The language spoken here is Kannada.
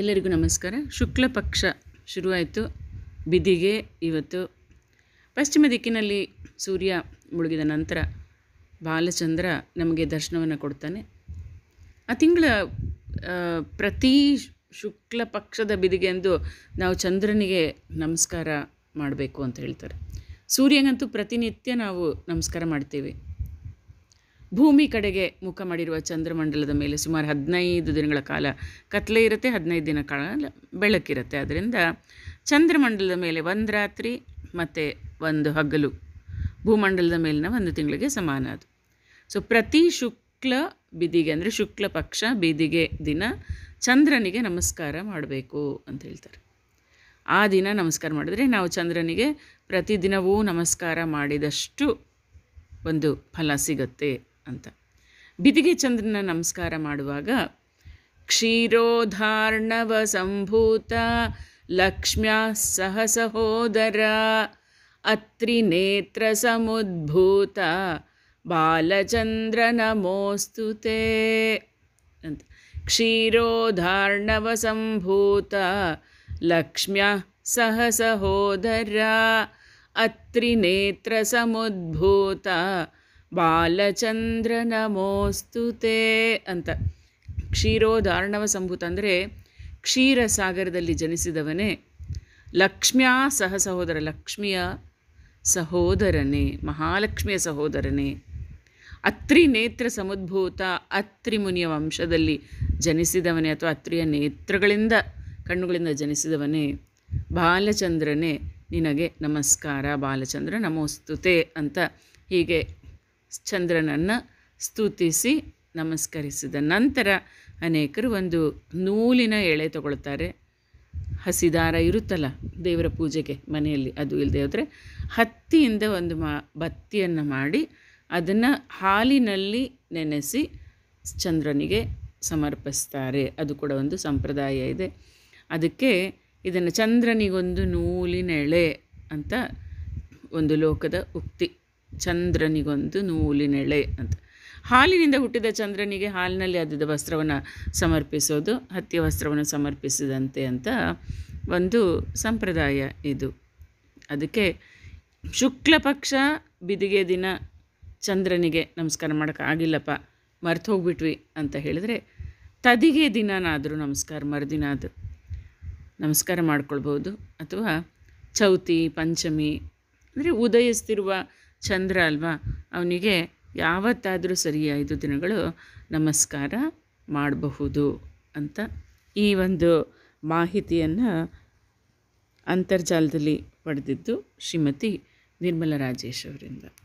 ಎಲ್ಲರಿಗೂ ನಮಸ್ಕಾರ ಶುಕ್ಲ ಪಕ್ಷ ಶುರುವಾಯಿತು ಬಿದಿಗೆ ಇವತ್ತು ಪಶ್ಚಿಮ ದಿಕ್ಕಿನಲ್ಲಿ ಸೂರ್ಯ ಮುಳುಗಿದ ನಂತರ ಬಾಲಚಂದ್ರ ನಮಗೆ ದರ್ಶನವನ್ನು ಕೊಡ್ತಾನೆ ಆ ತಿಂಗಳ ಪ್ರತಿ ಶುಕ್ಲ ಪಕ್ಷದ ಬಿದಿಗೆ ಎಂದು ನಾವು ಚಂದ್ರನಿಗೆ ನಮಸ್ಕಾರ ಮಾಡಬೇಕು ಅಂತ ಹೇಳ್ತಾರೆ ಸೂರ್ಯನಂತೂ ಪ್ರತಿನಿತ್ಯ ನಾವು ನಮಸ್ಕಾರ ಮಾಡ್ತೀವಿ ಭೂಮಿ ಕಡೆಗೆ ಮುಖ ಮಾಡಿರುವ ಚಂದ್ರಮಂಡಲದ ಮೇಲೆ ಸುಮಾರು ಹದಿನೈದು ದಿನಗಳ ಕಾಲ ಕತ್ಲೆ ಇರುತ್ತೆ ಹದಿನೈದು ದಿನ ಕಾಲ ಬೆಳಕಿರುತ್ತೆ ಅದರಿಂದ ಚಂದ್ರಮಂಡಲದ ಮೇಲೆ ಒಂದು ರಾತ್ರಿ ಮತ್ತು ಒಂದು ಹಗಲು ಭೂಮಂಡಲದ ಮೇಲಿನ ಒಂದು ತಿಂಗಳಿಗೆ ಸಮಾನ ಅದು ಸೊ ಪ್ರತಿ ಶುಕ್ಲ ಬೀದಿಗೆ ಅಂದರೆ ಶುಕ್ಲ ಪಕ್ಷ ಬೀದಿಗೆ ದಿನ ಚಂದ್ರನಿಗೆ ನಮಸ್ಕಾರ ಮಾಡಬೇಕು ಅಂತ ಹೇಳ್ತಾರೆ ಆ ದಿನ ನಮಸ್ಕಾರ ಮಾಡಿದ್ರೆ ನಾವು ಚಂದ್ರನಿಗೆ ಪ್ರತಿದಿನವೂ ನಮಸ್ಕಾರ ಮಾಡಿದಷ್ಟು ಒಂದು ಫಲ ಸಿಗತ್ತೆ ಅಂತ ಬಿದಿಗೆ ಚಂದ್ರನ ನಮಸ್ಕಾರ ಮಾಡುವಾಗ ಕ್ಷೀರೋಧಾರ್ಣವ ಸಂಭೂತ ಲಕ್ಷ್ಮ್ಯಾ ಸಹ ಸಹೋದರ ಅತ್ರಿ ನೇತ್ರ ಸಮುದ್ಭೂತ ಬಾಲಚಂದ್ರ ನಮೋಸ್ತುತೆ ಅಂತ ಕ್ಷೀರೋಧಾರ್ಣವ ಸಂಭೂತ ಲಕ್ಷ್ಮ್ಯಾ ಸಹ ಸಹೋದರ ಅತ್ರಿ ನೇತ್ರ ಸಮುದ್ಭೂತ ಬಾಲಚಂದ್ರ ನಮೋಸ್ತುತೆ ಅಂತ ಕ್ಷೀರೋದಾರ್ಣವ ಸಂಭೂತ ಅಂದರೆ ಸಾಗರದಲ್ಲಿ ಜನಿಸಿದವನೇ ಲಕ್ಷ್ಮ್ಯಾ ಸಹ ಸಹೋದರ ಲಕ್ಷ್ಮಿಯ ಸಹೋದರನೇ ಮಹಾಲಕ್ಷ್ಮಿಯ ಸಹೋದರನೇ ಅತ್ರಿ ನೇತ್ರ ಸಮುದ್ಭೂತ ಅತ್ರಿ ಮುನಿಯ ವಂಶದಲ್ಲಿ ಜನಿಸಿದವನೇ ಅಥವಾ ಅತ್ರಿಯ ನೇತ್ರಗಳಿಂದ ಕಣ್ಣುಗಳಿಂದ ಜನಿಸಿದವನೇ ಬಾಲಚಂದ್ರನೇ ನಿನಗೆ ನಮಸ್ಕಾರ ಬಾಲಚಂದ್ರ ನಮೋಸ್ತುತೆ ಅಂತ ಹೀಗೆ ಚಂದ್ರನನ್ನು ಸ್ತುತಿಸಿ ನಮಸ್ಕರಿಸಿದ ನಂತರ ಅನೇಕರು ಒಂದು ನೂಲಿನ ಎಳೆ ತಗೊಳ್ತಾರೆ ಹಸಿದಾರ ಇರುತ್ತಲ್ಲ ದೇವರ ಪೂಜೆಗೆ ಮನೆಯಲ್ಲಿ ಅದು ಇಲ್ಲದೆ ಹೋದರೆ ಹತ್ತಿಯಿಂದ ಒಂದು ಮಾ ಬತ್ತಿಯನ್ನು ಮಾಡಿ ಅದನ್ನು ಹಾಲಿನಲ್ಲಿ ನೆನೆಸಿ ಚಂದ್ರನಿಗೆ ಸಮರ್ಪಿಸ್ತಾರೆ ಅದು ಕೂಡ ಒಂದು ಸಂಪ್ರದಾಯ ಇದೆ ಅದಕ್ಕೆ ಇದನ್ನು ಚಂದ್ರನಿಗೊಂದು ನೂಲಿನೆಳೆ ಅಂತ ಒಂದು ಲೋಕದ ಉಕ್ತಿ ಚಂದ್ರನಿಗೊಂದು ನೂಲಿನೆಳೆ ಅಂತ ಹಾಲಿನಿಂದ ಹುಟ್ಟಿದ ಚಂದ್ರನಿಗೆ ಹಾಲಿನಲ್ಲಿ ಅದ್ದಿದ ವಸ್ತ್ರವನ್ನು ಸಮರ್ಪಿಸೋದು ಹತ್ಯೆ ವಸ್ತ್ರವನ್ನು ಸಮರ್ಪಿಸಿದಂತೆ ಅಂತ ಒಂದು ಸಂಪ್ರದಾಯ ಇದು ಅದಕ್ಕೆ ಶುಕ್ಲ ಪಕ್ಷ ಬಿದಿಗೆ ದಿನ ಚಂದ್ರನಿಗೆ ನಮಸ್ಕಾರ ಮಾಡೋಕ್ಕಾಗಿಲ್ಲಪ್ಪ ಮರ್ತು ಹೋಗ್ಬಿಟ್ವಿ ಅಂತ ಹೇಳಿದ್ರೆ ತದಿಗೆ ದಿನನಾದರೂ ನಮಸ್ಕಾರ ಮರುದಿನ ಅದು ನಮಸ್ಕಾರ ಮಾಡ್ಕೊಳ್ಬೋದು ಅಥವಾ ಚೌತಿ ಪಂಚಮಿ ಅಂದರೆ ಉದಯಿಸ್ತಿರುವ ಚಂದ್ರ ಅಲ್ವಾ ಅವನಿಗೆ ಯಾವತ್ತಾದರೂ ಸರಿ ಐದು ದಿನಗಳು ನಮಸ್ಕಾರ ಮಾಡಬಹುದು ಅಂತ ಈ ಒಂದು ಮಾಹಿತಿಯನ್ನು ಅಂತರ್ಜಾಲದಲ್ಲಿ ಪಡೆದಿದ್ದು ಶ್ರೀಮತಿ ನಿರ್ಮಲ ರಾಜೇಶ್ ಅವರಿಂದ